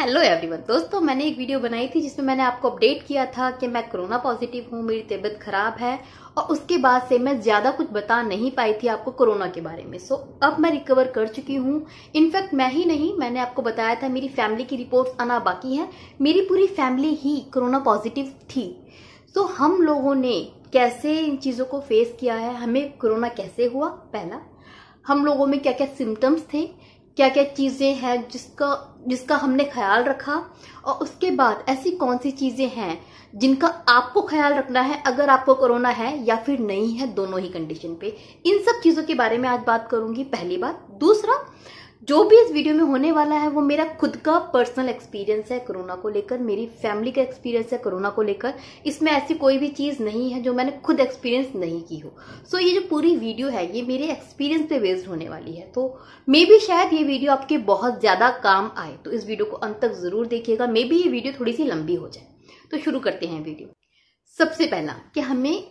hello everyone दोस्तों मैंने एक वीडियो बनाई थी जिसमें मैंने आपको अपडेट किया था कि मैं कोरोना पॉजिटिव हूँ मेरी तबीयत खराब है और उसके बाद से मैं ज्यादा कुछ बता नहीं पाई थी आपको कोरोना के बारे में सो so, अब मैं रिकवर कर चुकी हूँ इनफैक्ट मैं ही नहीं मैंने आपको बताया था मेरी फैमिली की रिपोर्ट आना बाकी है मेरी पूरी फैमिली ही कोरोना पॉजिटिव थी सो so, हम लोगों ने कैसे इन चीजों को फेस किया है हमें कोरोना कैसे हुआ पहला हम लोगों में क्या क्या सिम्टम्स थे क्या क्या चीज़ें हैं जिसका जिसका हमने ख्याल रखा और उसके बाद ऐसी कौन सी चीज़ें हैं जिनका आपको ख्याल रखना है अगर आपको कोरोना है या फिर नहीं है दोनों ही कंडीशन पे इन सब चीज़ों के बारे में आज बात करूंगी पहली बात दूसरा जो भी इस वीडियो में होने वाला है वो मेरा खुद का पर्सनल एक्सपीरियंस है कोरोना को लेकर मेरी फैमिली का एक्सपीरियंस है कोरोना को लेकर इसमें ऐसी कोई भी चीज़ नहीं है जो मैंने खुद एक्सपीरियंस नहीं की हो सो so, ये जो पूरी वीडियो है ये मेरे एक्सपीरियंस पे बेस्ड होने वाली है तो मे भी शायद ये वीडियो आपके बहुत ज़्यादा काम आए तो इस वीडियो को अंत तक ज़रूर देखिएगा मे भी ये वीडियो थोड़ी सी लंबी हो जाए तो शुरू करते हैं वीडियो सबसे पहला कि हमें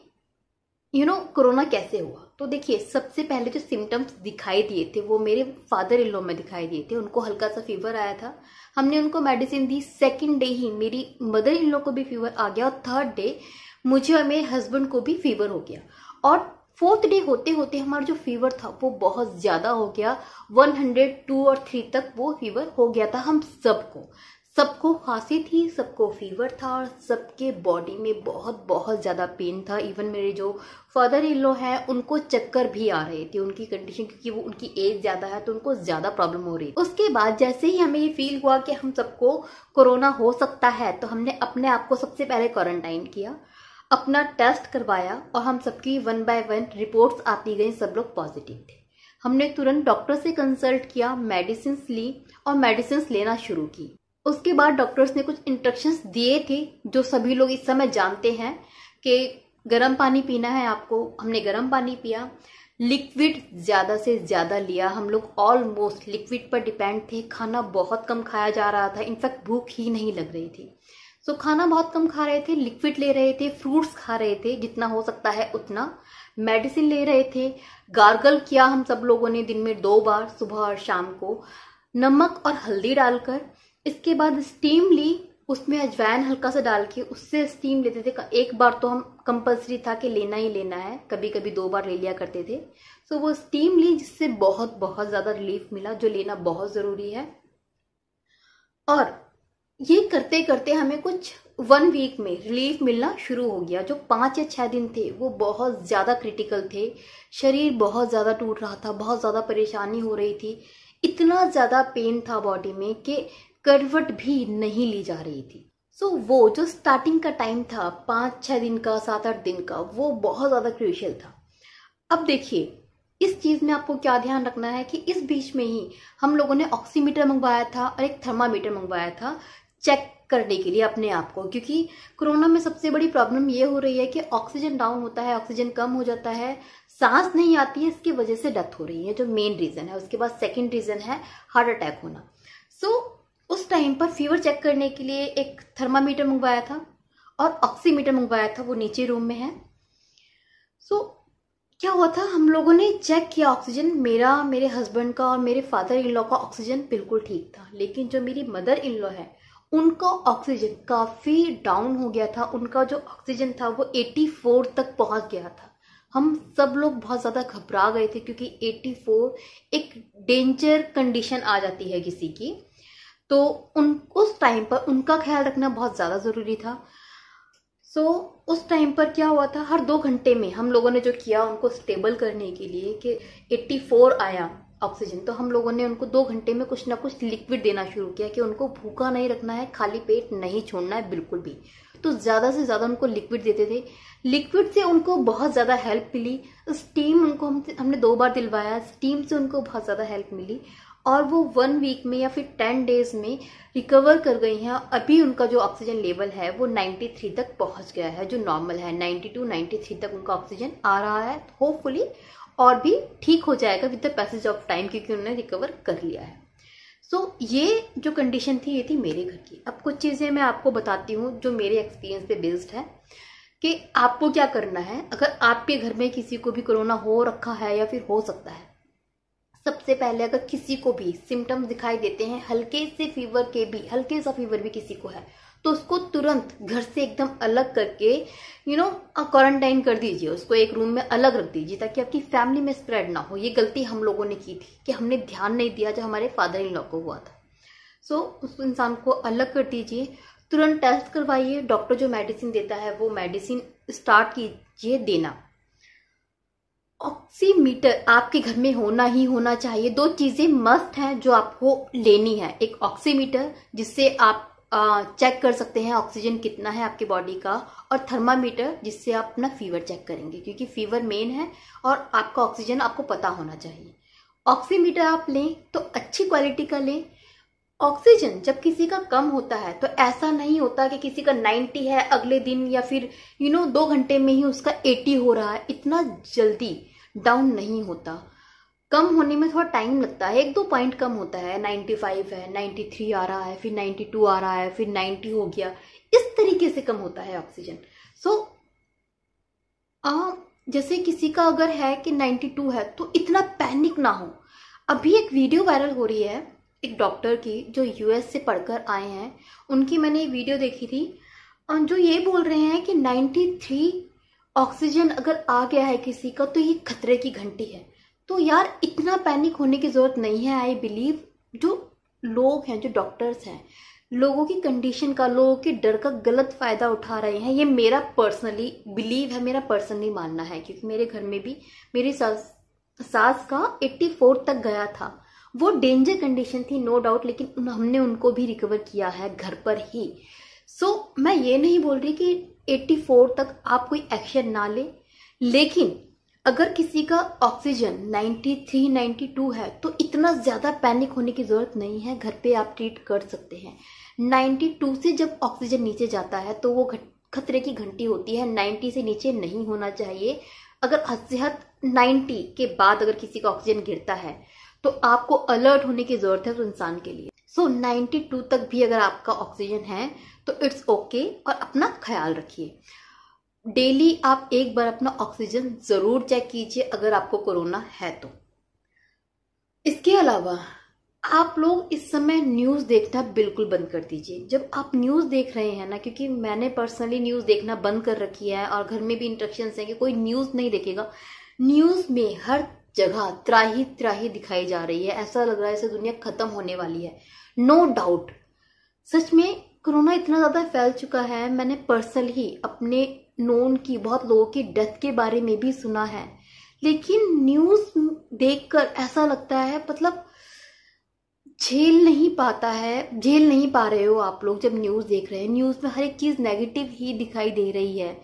यू नो कोरोना कैसे हुआ तो देखिए सबसे पहले जो सिम्टम्स दिखाई दिए थे वो मेरे फादर इन लॉ में दिखाई दिए थे उनको हल्का सा फीवर आया था हमने उनको मेडिसिन दी सेकेंड डे ही मेरी मदर इन लॉ को भी फीवर आ गया और थर्ड डे मुझे और मेरे हस्बैंड को भी फीवर हो गया और फोर्थ डे होते होते हमारा जो फीवर था वो बहुत ज़्यादा हो गया वन टू और थ्री तक वो फीवर हो गया था हम सबको सबको खांसी थी सबको फीवर था और सबके बॉडी में बहुत बहुत ज़्यादा पेन था इवन मेरे जो फादर इन लो हैं उनको चक्कर भी आ रहे थे उनकी कंडीशन क्योंकि वो उनकी एज ज़्यादा है तो उनको ज़्यादा प्रॉब्लम हो रही उसके बाद जैसे ही हमें ये फील हुआ कि हम सबको कोरोना हो सकता है तो हमने अपने आप को सबसे पहले क्वारंटाइन किया अपना टेस्ट करवाया और हम सबकी वन बाय वन रिपोर्ट्स आती गई सब लोग पॉजिटिव थे हमने तुरंत डॉक्टर से कंसल्ट किया मेडिसिन ली और मेडिसिन लेना शुरू की उसके बाद डॉक्टर्स ने कुछ इंस्ट्रक्शंस दिए थे जो सभी लोग इस समय जानते हैं कि गर्म पानी पीना है आपको हमने गर्म पानी पिया लिक्विड ज़्यादा से ज़्यादा लिया हम लोग ऑलमोस्ट लिक्विड पर डिपेंड थे खाना बहुत कम खाया जा रहा था इनफैक्ट भूख ही नहीं लग रही थी सो so, खाना बहुत कम खा रहे थे लिक्विड ले रहे थे फ्रूट्स खा रहे थे जितना हो सकता है उतना मेडिसिन ले रहे थे गार्गल किया हम सब लोगों ने दिन में दो बार सुबह और शाम को नमक और हल्दी डालकर इसके बाद स्टीम ली उसमें अजवाइन हल्का सा डाल के उससे स्टीम लेते थे एक बार तो हम कंपलसरी था कि लेना ही लेना है कभी कभी दो बार ले लिया करते थे सो वो स्टीम ली जिससे बहुत बहुत ज़्यादा रिलीफ मिला जो लेना बहुत ज़रूरी है और ये करते करते हमें कुछ वन वीक में रिलीफ मिलना शुरू हो गया जो पाँच या छः दिन थे वो बहुत ज़्यादा क्रिटिकल थे शरीर बहुत ज़्यादा टूट रहा था बहुत ज़्यादा परेशानी हो रही थी इतना ज़्यादा पेन था बॉडी में कि करवट भी नहीं ली जा रही थी सो so, वो जो स्टार्टिंग का टाइम था पाँच छः दिन का सात आठ दिन का वो बहुत ज़्यादा क्रिशियल था अब देखिए इस चीज़ में आपको क्या ध्यान रखना है कि इस बीच में ही हम लोगों ने ऑक्सीमीटर मंगवाया था और एक थर्मामीटर मंगवाया था चेक करने के लिए अपने आप को क्योंकि कोरोना में सबसे बड़ी प्रॉब्लम ये हो रही है कि ऑक्सीजन डाउन होता है ऑक्सीजन कम हो जाता है सांस नहीं आती है इसकी वजह से डेथ हो रही है जो मेन रीज़न है उसके बाद सेकेंड रीज़न है हार्ट अटैक होना सो so, उस टाइम पर फीवर चेक करने के लिए एक थर्मामीटर मंगवाया था और ऑक्सीमीटर मंगवाया था वो नीचे रूम में है सो so, क्या हुआ था हम लोगों ने चेक किया ऑक्सीजन मेरा मेरे हस्बैंड का और मेरे फादर इन लॉ का ऑक्सीजन बिल्कुल ठीक था लेकिन जो मेरी मदर इन लॉ है उनका ऑक्सीजन काफ़ी डाउन हो गया था उनका जो ऑक्सीजन था वो 84 तक पहुंच गया था हम सब लोग बहुत ज़्यादा घबरा गए थे क्योंकि 84 एक डेंजर कंडीशन आ जाती है किसी की तो उन उस टाइम पर उनका ख्याल रखना बहुत ज़्यादा ज़रूरी था सो so, उस टाइम पर क्या हुआ था हर दो घंटे में हम लोगों ने जो किया उनको स्टेबल करने के लिए कि 84 आया ऑक्सीजन तो हम लोगों ने उनको दो घंटे में कुछ ना कुछ लिक्विड देना शुरू किया कि उनको भूखा नहीं रखना है खाली पेट नहीं छोड़ना है बिल्कुल भी तो ज़्यादा से ज़्यादा उनको लिक्विड देते थे लिक्विड से उनको बहुत ज़्यादा हेल्प मिली स्टीम उनको हम हमने दो बार दिलवाया स्टीम से उनको बहुत ज़्यादा हेल्प मिली और वो वन वीक में या फिर टेन डेज में रिकवर कर गई हैं अभी उनका जो ऑक्सीजन लेवल है वो 93 तक पहुंच गया है जो नॉर्मल है 92 93 तक उनका ऑक्सीजन आ रहा है होपफुली और भी ठीक हो जाएगा with the passage of time क्योंकि उन्होंने रिकवर कर लिया है सो so, ये जो कंडीशन थी ये थी मेरे घर की अब कुछ चीज़ें मैं आपको बताती हूँ जो मेरे एक्सपीरियंस पे बेस्ड है कि आपको क्या करना है अगर आपके घर में किसी को भी कोरोना हो रखा है या फिर हो सकता है सबसे पहले अगर किसी को भी सिम्टम्स दिखाई देते हैं हल्के से फीवर के भी हल्के सा फीवर भी किसी को है तो उसको तुरंत घर से एकदम अलग करके यू नो क्वारंटाइन कर दीजिए उसको एक रूम में अलग रख दीजिए ताकि आपकी फैमिली में स्प्रेड ना हो ये गलती हम लोगों ने की थी कि हमने ध्यान नहीं दिया जो हमारे फादर इन लॉ को हुआ था सो so, उस इंसान को अलग कर दीजिए तुरंत टेस्ट करवाइए डॉक्टर जो मेडिसिन देता है वो मेडिसिन स्टार्ट कीजिए देना ऑक्सीमीटर आपके घर में होना ही होना चाहिए दो चीज़ें मस्त हैं जो आपको लेनी है एक ऑक्सीमीटर जिससे आप चेक कर सकते हैं ऑक्सीजन कितना है आपकी बॉडी का और थर्मामीटर जिससे आप अपना फीवर चेक करेंगे क्योंकि फीवर मेन है और आपका ऑक्सीजन आपको पता होना चाहिए ऑक्सीमीटर आप लें तो अच्छी क्वालिटी का लें ऑक्सीजन जब किसी का कम होता है तो ऐसा नहीं होता कि किसी का 90 है अगले दिन या फिर यू you नो know, दो घंटे में ही उसका 80 हो रहा है इतना जल्दी डाउन नहीं होता कम होने में थोड़ा टाइम लगता है एक दो पॉइंट कम होता है 95 है 93 आ रहा है फिर 92 आ रहा है फिर 90 हो गया इस तरीके से कम होता है ऑक्सीजन सो so, जैसे किसी का अगर है कि 92 है तो इतना पैनिक ना हो अभी एक वीडियो वायरल हो रही है एक डॉक्टर की जो यूएस से पढ़कर आए हैं उनकी मैंने ये वीडियो देखी थी और जो ये बोल रहे हैं कि 93 ऑक्सीजन अगर आ गया है किसी का तो ये खतरे की घंटी है तो यार इतना पैनिक होने की ज़रूरत नहीं है आई बिलीव जो लोग हैं जो डॉक्टर्स हैं लोगों की कंडीशन का लोगों के डर का गलत फ़ायदा उठा रहे हैं ये मेरा पर्सनली बिलीव है मेरा पर्सनली मानना है क्योंकि मेरे घर में भी मेरी सास सास का एट्टी फोर तक गया था वो डेंजर कंडीशन थी नो no डाउट लेकिन हमने उनको भी रिकवर किया है घर पर ही सो so, मैं ये नहीं बोल रही कि फोर तक आप कोई एक्शन ना लें लेकिन अगर किसी का ऑक्सीजन 93, 92 है तो इतना ज़्यादा पैनिक होने की ज़रूरत नहीं है घर पे आप ट्रीट कर सकते हैं 92 से जब ऑक्सीजन नीचे जाता है तो वो खतरे की घंटी होती है 90 से नीचे नहीं होना चाहिए अगर हसहत 90 के बाद अगर किसी का ऑक्सीजन गिरता है तो आपको अलर्ट होने की ज़रूरत है उस तो इंसान के लिए सो so, 92 तक भी अगर आपका ऑक्सीजन है तो इट्स ओके okay और अपना ख्याल रखिए डेली आप एक बार अपना ऑक्सीजन ज़रूर चेक कीजिए अगर आपको कोरोना है तो इसके अलावा आप लोग इस समय न्यूज़ देखना बिल्कुल बंद कर दीजिए जब आप न्यूज़ देख रहे हैं ना क्योंकि मैंने पर्सनली न्यूज़ देखना बंद कर रखी है और घर में भी इंट्रक्शन है कि कोई न्यूज़ नहीं देखेगा न्यूज़ में हर जगह त्राही त्राही दिखाई जा रही है ऐसा लग रहा है ऐसे दुनिया खत्म होने वाली है नो no डाउट सच में कोरोना इतना ज़्यादा फैल चुका है मैंने पर्सनल ही अपने नोन की बहुत लोगों की डेथ के बारे में भी सुना है लेकिन न्यूज देखकर ऐसा लगता है मतलब झेल नहीं पाता है झेल नहीं पा रहे हो आप लोग जब न्यूज़ देख रहे हैं न्यूज़ में हर एक चीज़ नेगेटिव ही दिखाई दे रही है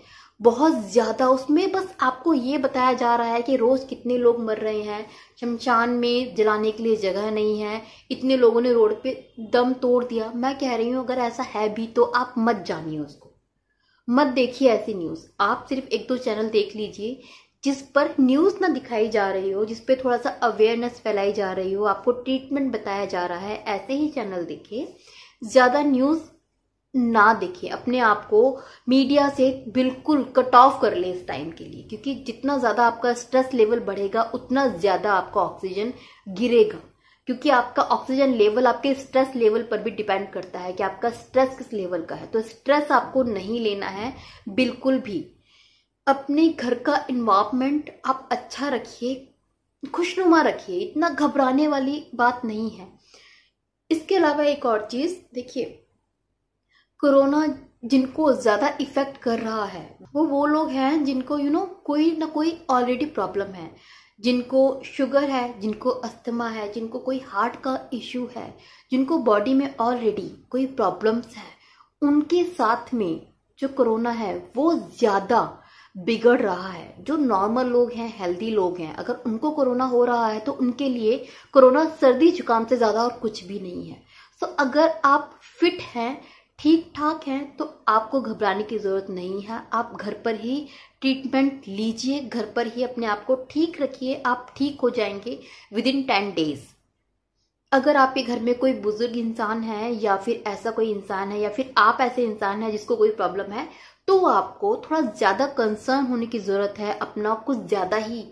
बहुत ज़्यादा उसमें बस आपको ये बताया जा रहा है कि रोज़ कितने लोग मर रहे हैं शमशान में जलाने के लिए जगह नहीं है इतने लोगों ने रोड पे दम तोड़ दिया मैं कह रही हूँ अगर ऐसा है भी तो आप मत जानिए उसको मत देखिए ऐसी न्यूज़ आप सिर्फ एक दो चैनल देख लीजिए जिस पर न्यूज़ ना दिखाई जा रही हो जिस पे थोड़ा सा अवेयरनेस फैलाई जा रही हो आपको ट्रीटमेंट बताया जा रहा है ऐसे ही चैनल देखिए ज़्यादा न्यूज़ ना देखिए अपने आप को मीडिया से बिल्कुल कट ऑफ कर ले इस टाइम के लिए क्योंकि जितना ज़्यादा आपका स्ट्रेस लेवल बढ़ेगा उतना ज़्यादा आपका ऑक्सीजन गिरेगा क्योंकि आपका ऑक्सीजन लेवल आपके स्ट्रेस लेवल पर भी डिपेंड करता है कि आपका स्ट्रेस किस लेवल का है तो स्ट्रेस आपको नहीं लेना है बिल्कुल भी अपने घर का इन्वामेंट आप अच्छा रखिए खुशनुमा रखिए इतना घबराने वाली बात नहीं है इसके अलावा एक और चीज़ देखिए कोरोना जिनको ज़्यादा इफ़ेक्ट कर रहा है वो वो लोग हैं जिनको यू you नो know, कोई ना कोई ऑलरेडी प्रॉब्लम है जिनको शुगर है जिनको अस्थमा है जिनको कोई हार्ट का इश्यू है जिनको बॉडी में ऑलरेडी कोई प्रॉब्लम्स है उनके साथ में जो कोरोना है वो ज़्यादा बिगड़ रहा है जो नॉर्मल लोग हैं हेल्दी लोग हैं अगर उनको कोरोना हो रहा है तो उनके लिए कोरोना सर्दी जुकाम से ज़्यादा और कुछ भी नहीं है सो अगर आप फिट हैं ठीक ठाक हैं तो आपको घबराने की ज़रूरत नहीं है आप घर पर ही ट्रीटमेंट लीजिए घर पर ही अपने आप को ठीक रखिए आप ठीक हो जाएंगे विद इन टेन डेज अगर आपके घर में कोई बुजुर्ग इंसान है या फिर ऐसा कोई इंसान है या फिर आप ऐसे इंसान है जिसको कोई प्रॉब्लम है तो आपको थोड़ा ज़्यादा कंसर्न होने की ज़रूरत है अपना कुछ ज़्यादा ही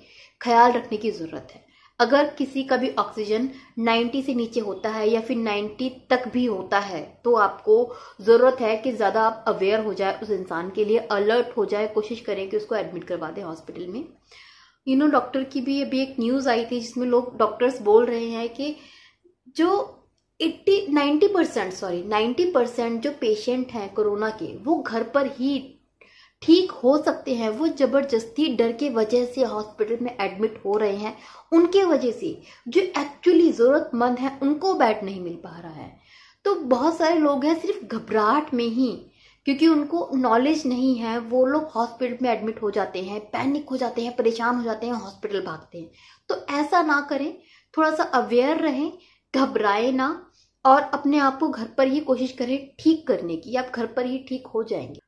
ख्याल रखने की ज़रूरत है अगर किसी का भी ऑक्सीजन 90 से नीचे होता है या फिर 90 तक भी होता है तो आपको ज़रूरत है कि ज़्यादा आप अवेयर हो जाए उस इंसान के लिए अलर्ट हो जाए कोशिश करें कि उसको एडमिट करवा दें हॉस्पिटल में यू नो डॉक्टर की भी अभी एक न्यूज़ आई थी जिसमें लोग डॉक्टर्स बोल रहे हैं कि जो eighty ninety percent sorry ninety percent जो पेशेंट हैं कोरोना के वो घर पर ही ठीक हो सकते हैं वो जबरदस्ती डर के वजह से हॉस्पिटल में एडमिट हो रहे हैं उनके वजह से जो एक्चुअली जरूरतमंद है उनको बेड नहीं मिल पा रहा है तो बहुत सारे लोग हैं सिर्फ घबराहट में ही क्योंकि उनको नॉलेज नहीं है वो लोग हॉस्पिटल में एडमिट हो जाते हैं पैनिक हो जाते हैं परेशान हो जाते हैं हॉस्पिटल भागते हैं तो ऐसा ना करें थोड़ा सा अवेयर रहें घबराए ना और अपने आप को घर पर ही कोशिश करें ठीक करने की आप घर पर ही ठीक हो जाएंगे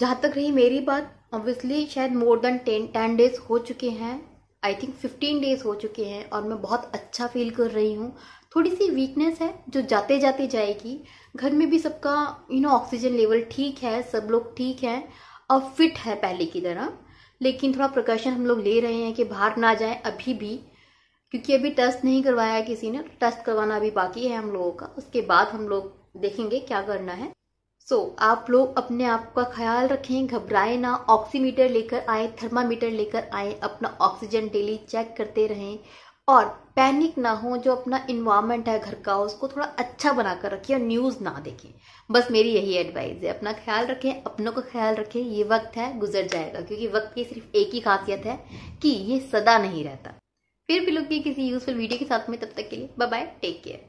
जहाँ तक रही मेरी बात ऑब्वियसली शायद more than ten ten days हो चुके हैं आई थिंक फिफ्टीन डेज हो चुके हैं और मैं बहुत अच्छा फील कर रही हूँ थोड़ी सी वीकनेस है जो जाते जाते जाएगी घर में भी सबका यू नो ऑक्सीजन लेवल ठीक है सब लोग ठीक हैं और फिट है पहले की तरह लेकिन थोड़ा प्रिकॉशन हम लोग ले रहे हैं कि बाहर ना जाए अभी भी क्योंकि अभी टेस्ट नहीं करवाया किसी ने टेस्ट तो करवाना अभी बाकी है हम लोगों का उसके बाद हम लोग देखेंगे क्या करना है सो so, आप लोग अपने आप का ख्याल रखें घबराए ना ऑक्सीमीटर लेकर आए थर्मामीटर लेकर आए अपना ऑक्सीजन डेली चेक करते रहें और पैनिक ना हो जो अपना इन्वायरमेंट है घर का उसको थोड़ा अच्छा बनाकर रखिए और न्यूज़ ना देखें बस मेरी यही एडवाइस है अपना ख्याल रखें अपनों का ख्याल रखें ये वक्त है गुजर जाएगा क्योंकि वक्त की सिर्फ एक ही खासियत है कि ये सदा नहीं रहता फिर भी लोग किसी यूजफुल वीडियो के साथ में तब तक के लिए बाय बाय टेक केयर